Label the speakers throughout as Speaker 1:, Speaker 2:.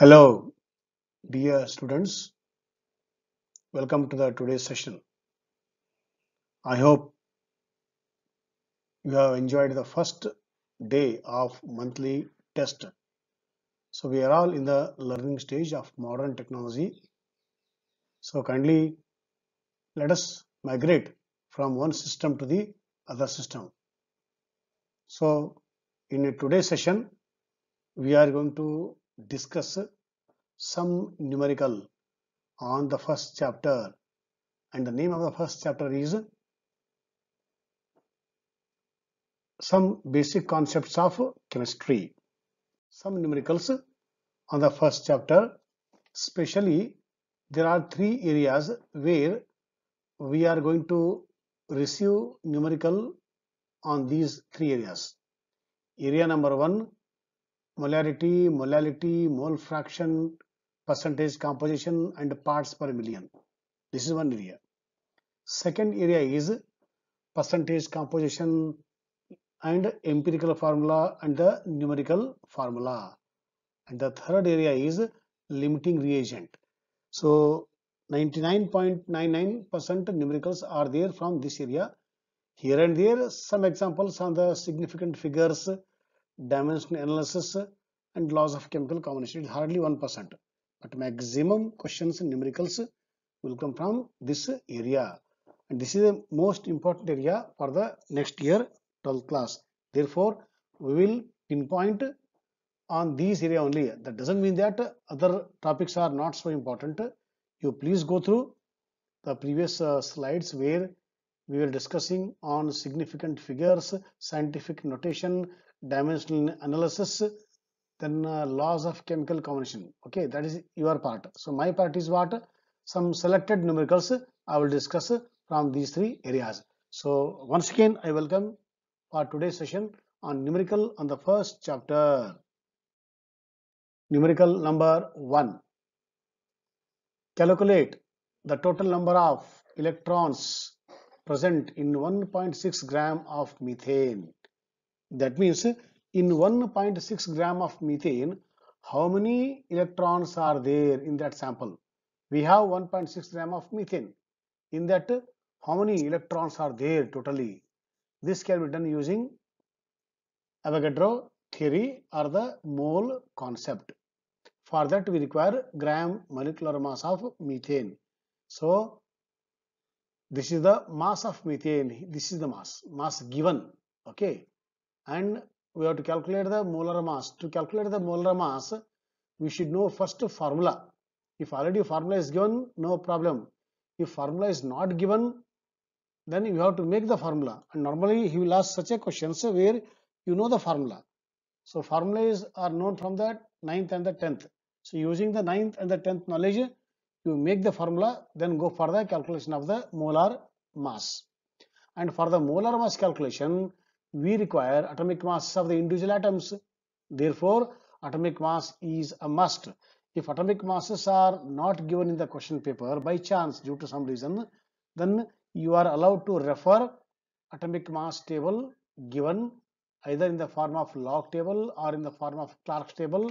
Speaker 1: Hello, dear students. Welcome to the today's session. I hope you have enjoyed the first day of monthly test. So we are all in the learning stage of modern technology. So kindly let us migrate from one system to the other system. So in today's session, we are going to discuss some numerical on the first chapter and the name of the first chapter is some basic concepts of chemistry some numericals on the first chapter especially there are three areas where we are going to receive numerical on these three areas area number one molarity, molality, mole fraction, percentage composition and parts per million. This is one area. Second area is percentage composition and empirical formula and the numerical formula. And the third area is limiting reagent. So 99.99% numericals are there from this area. Here and there some examples on the significant figures dimension analysis and laws of chemical combination. It's hardly 1%. But maximum questions and numericals will come from this area. And this is the most important area for the next year 12th class. Therefore, we will pinpoint on these area only. That doesn't mean that other topics are not so important. You please go through the previous uh, slides where we were discussing on significant figures, scientific notation, dimensional analysis then uh, laws of chemical combination okay that is your part so my part is what some selected numericals i will discuss from these three areas so once again i welcome for today's session on numerical on the first chapter numerical number one calculate the total number of electrons present in 1.6 gram of methane that means in 1.6 gram of methane, how many electrons are there in that sample? We have 1.6 gram of methane. In that, how many electrons are there totally? This can be done using Avogadro theory or the mole concept. For that, we require gram molecular mass of methane. So, this is the mass of methane. This is the mass, mass given. Okay and we have to calculate the molar mass. To calculate the molar mass, we should know first formula. If already formula is given, no problem. If formula is not given, then you have to make the formula. And normally he will ask such a question so where you know the formula. So formulas are known from the 9th and the 10th. So using the 9th and the 10th knowledge, you make the formula, then go for the calculation of the molar mass. And for the molar mass calculation, we require atomic masses of the individual atoms. Therefore, atomic mass is a must. If atomic masses are not given in the question paper by chance due to some reason, then you are allowed to refer atomic mass table given either in the form of log table or in the form of Clark's table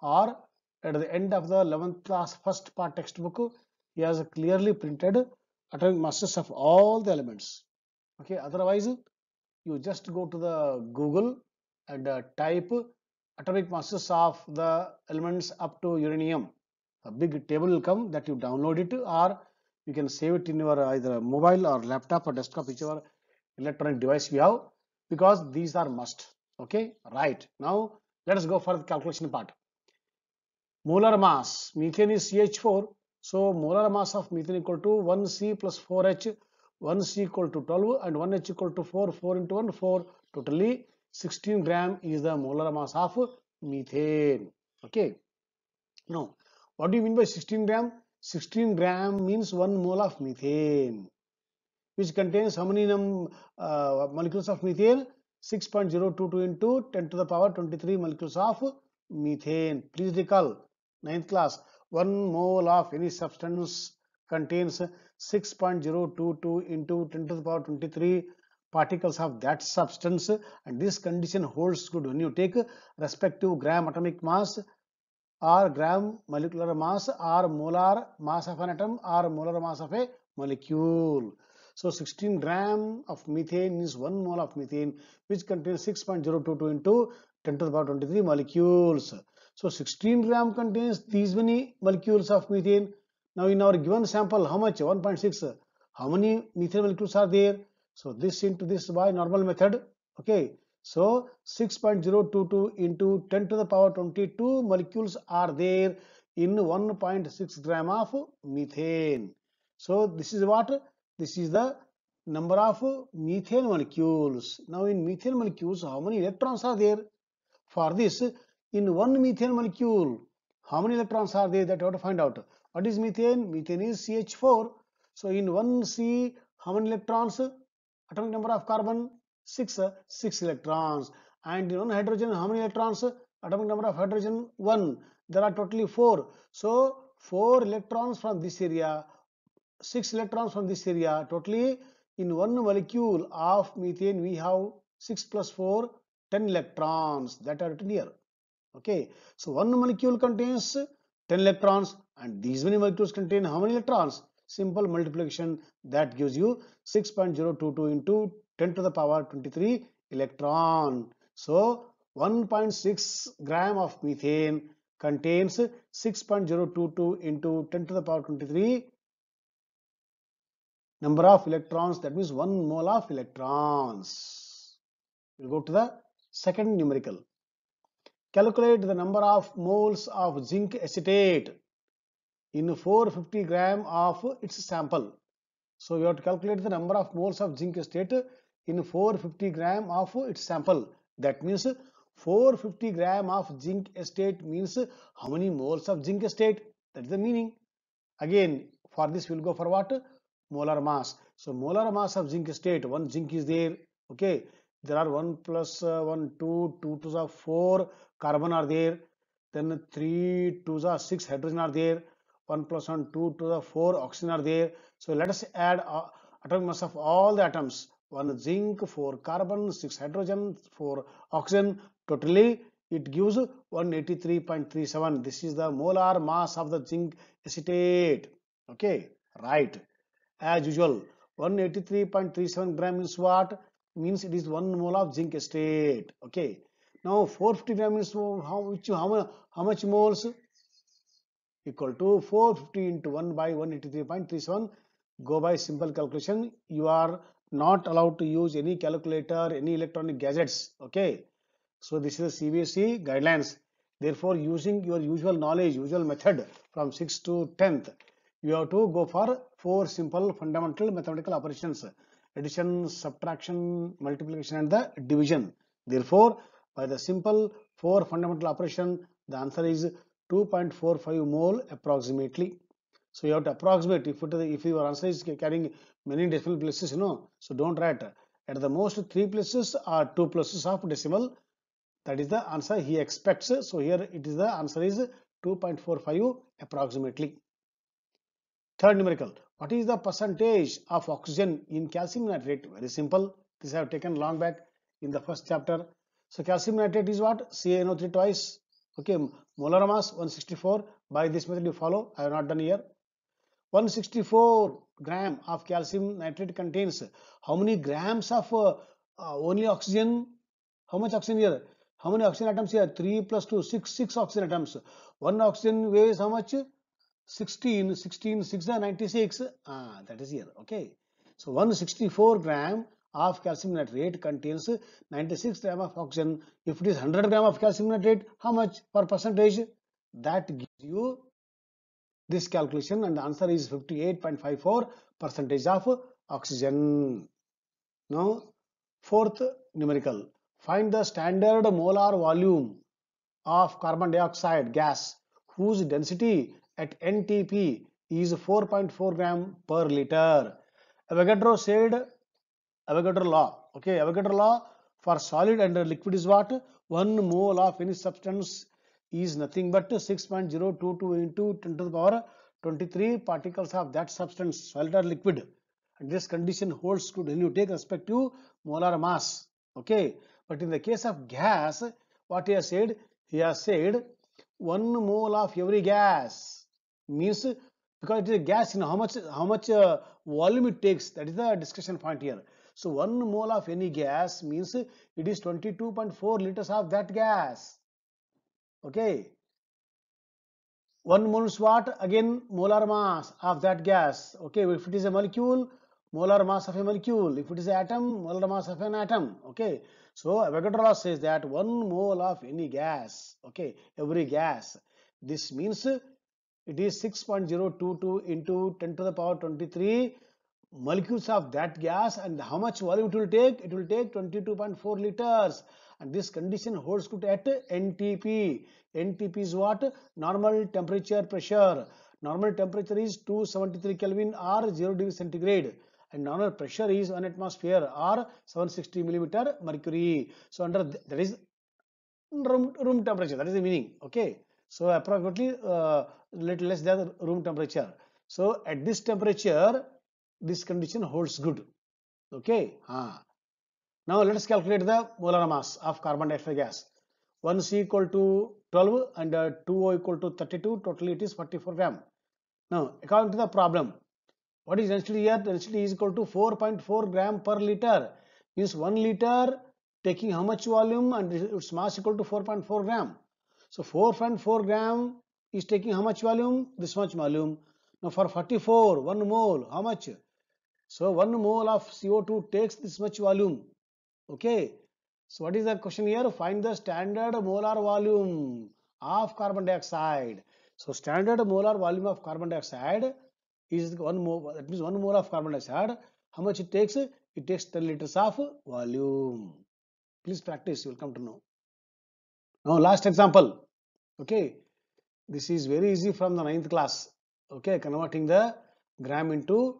Speaker 1: or at the end of the 11th class first part textbook he has clearly printed atomic masses of all the elements okay otherwise you just go to the Google and uh, type atomic masses of the elements up to uranium. A big table will come that you download it or you can save it in your either mobile or laptop or desktop whichever electronic device you have because these are must. Okay, right. Now let us go for the calculation part. Molar mass, methane is CH4. So molar mass of methane equal to 1C plus 4H 1 C equal to 12 and 1 H equal to 4 4 into 1 4 totally 16 gram is the molar mass of methane okay now what do you mean by 16 gram 16 gram means 1 mole of methane which contains how many number uh, molecules of methane 6.022 into 10 to the power 23 molecules of methane please recall ninth class 1 mole of any substance contains 6.022 into 10 to the power 23 particles of that substance and this condition holds good when you take respective gram atomic mass or gram molecular mass or molar mass of an atom or molar mass of a molecule. So 16 gram of methane is 1 mole of methane which contains 6.022 into 10 to the power 23 molecules. So 16 gram contains these many molecules of methane now in our given sample, how much? 1.6. How many methane molecules are there? So this into this by normal method. Okay. So 6.022 into 10 to the power 22 molecules are there in 1.6 gram of methane. So this is what? This is the number of methane molecules. Now in methane molecules, how many electrons are there? For this, in one methane molecule, how many electrons are there that you have to find out? What is methane? Methane is CH4. So in 1C, how many electrons? Atomic number of carbon 6, 6 electrons. And in 1 hydrogen, how many electrons? Atomic number of hydrogen 1. There are totally 4. So 4 electrons from this area, 6 electrons from this area. Totally in one molecule of methane, we have 6 plus 4, 10 electrons that are written here. Okay. So one molecule contains 10 electrons and these many molecules contain how many electrons? Simple multiplication that gives you 6.022 into 10 to the power 23 electron. So 1.6 gram of methane contains 6.022 into 10 to the power 23 number of electrons that means 1 mole of electrons. We'll go to the second numerical. Calculate the number of moles of zinc acetate in 450 gram of its sample. So you have to calculate the number of moles of zinc state in 450 gram of its sample. That means 450 gram of zinc state means how many moles of zinc state? That is the meaning. Again, for this we'll go for what? Molar mass. So molar mass of zinc state. one zinc is there, okay. There are 1 plus uh, 1, 2, 2 to the 4 carbon are there, then 3 to the 6 hydrogen are there, 1 plus 1 2 to the 4 oxygen are there so let us add uh, atomic mass of all the atoms 1 zinc 4 carbon 6 hydrogen 4 oxygen totally it gives 183.37 this is the molar mass of the zinc acetate okay right as usual 183.37 gram is what means it is 1 mole of zinc acetate okay now 450 gram is how, which, how, how much moles equal to 450 into 1 by 183.37 go by simple calculation you are not allowed to use any calculator any electronic gadgets okay so this is the CBC guidelines therefore using your usual knowledge usual method from six to 10th you have to go for four simple fundamental mathematical operations addition subtraction multiplication and the division therefore by the simple four fundamental operation the answer is 2.45 mole approximately so you have to approximate if it is if your answer is carrying many decimal places you know so don't write at the most three places or two places of decimal that is the answer he expects so here it is the answer is 2.45 approximately third numerical what is the percentage of oxygen in calcium nitrate very simple this i have taken long back in the first chapter so calcium nitrate is what cano 3 twice okay molar mass 164 by this method you follow i have not done here 164 gram of calcium nitrate contains how many grams of uh, uh, only oxygen how much oxygen here how many oxygen atoms here 3 plus 2 6 6 oxygen atoms one oxygen weighs how much 16 16 6 96 ah that is here okay so 164 gram of calcium nitrate contains 96 gram of oxygen. If it is 100 gram of calcium nitrate, how much per percentage? That gives you this calculation and the answer is 58.54 percentage of oxygen. Now, fourth numerical. Find the standard molar volume of carbon dioxide gas whose density at NTP is 4.4 gram per liter. Avogadro said Avogadro law. Okay, Avogadro law for solid and liquid is what? 1 mole of any substance is nothing but 6.022 into 10 to the power 23 particles of that substance, solid or liquid. And this condition holds good when you take respect to molar mass. Okay, but in the case of gas, what he has said? He has said 1 mole of every gas means because it is a gas in you know, how much how much uh, volume it takes that is the discussion point here so 1 mole of any gas means it is 22.4 liters of that gas. Okay. 1 mole is what? Again molar mass of that gas. Okay. If it is a molecule, molar mass of a molecule. If it is an atom, molar mass of an atom. Okay. So Avogadro says that 1 mole of any gas. Okay. Every gas. This means it is 6.022 into 10 to the power 23 molecules of that gas and how much volume it will take? It will take 22.4 liters and this condition holds good at NTP. NTP is what? Normal temperature pressure. Normal temperature is 273 Kelvin or 0 degree centigrade and normal pressure is 1 atmosphere or 760 millimeter mercury. So under th that is room, room temperature that is the meaning okay. So approximately uh, little less than room temperature. So at this temperature this condition holds good okay ah. now let us calculate the molar mass of carbon dioxide gas 1 c equal to 12 and 2o uh, equal to 32 totally it is 44 gram now according to the problem what is density here density is equal to 4.4 gram per liter means 1 liter taking how much volume and its mass equal to 4.4 gram so 4.4 gram is taking how much volume this much volume now for 44 1 mole how much so one mole of CO2 takes this much volume. Okay. So what is the question here? Find the standard molar volume of carbon dioxide. So standard molar volume of carbon dioxide is one mole. That means one mole of carbon dioxide. How much it takes? It takes 10 liters of volume. Please practice. You will come to know. Now last example. Okay. This is very easy from the ninth class. Okay. Converting the gram into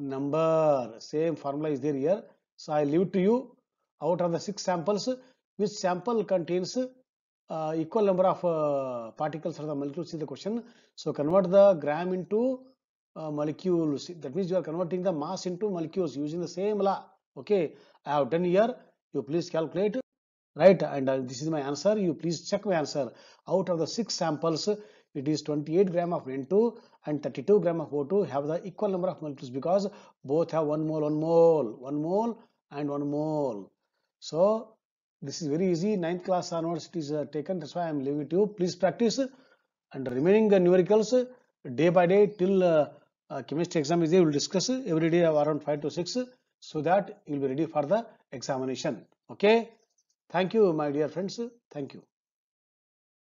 Speaker 1: number same formula is there here so i leave to you out of the six samples which sample contains uh, equal number of uh, particles or the molecules is the question so convert the gram into uh, molecules that means you are converting the mass into molecules using the same law okay i have done here you please calculate right and uh, this is my answer you please check my answer out of the six samples it is 28 gram of N2 and 32 gram of O2 have the equal number of molecules because both have 1 mole, 1 mole, 1 mole and 1 mole. So this is very easy. Ninth class onwards it is uh, taken. That's why I am leaving it to you. Please practice and remaining uh, numericals day by day till uh, uh, chemistry exam is there. We will discuss every day around 5 to 6 so that you will be ready for the examination. Okay. Thank you, my dear friends. Thank you.